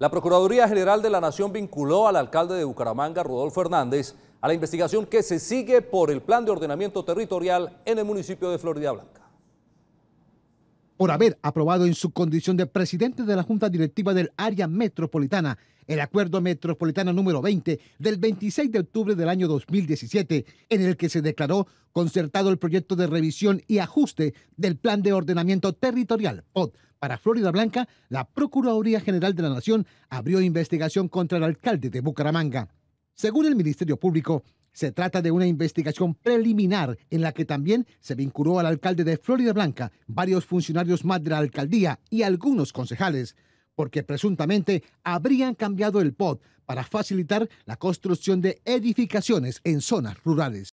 La Procuraduría General de la Nación vinculó al alcalde de Bucaramanga, Rodolfo Hernández, a la investigación que se sigue por el plan de ordenamiento territorial en el municipio de Florida Blanca. Por haber aprobado en su condición de presidente de la Junta Directiva del Área Metropolitana el Acuerdo Metropolitano número 20 del 26 de octubre del año 2017, en el que se declaró concertado el proyecto de revisión y ajuste del Plan de Ordenamiento Territorial, para Florida Blanca, la Procuraduría General de la Nación abrió investigación contra el alcalde de Bucaramanga. Según el Ministerio Público, se trata de una investigación preliminar en la que también se vinculó al alcalde de Florida Blanca, varios funcionarios más de la alcaldía y algunos concejales, porque presuntamente habrían cambiado el POT para facilitar la construcción de edificaciones en zonas rurales.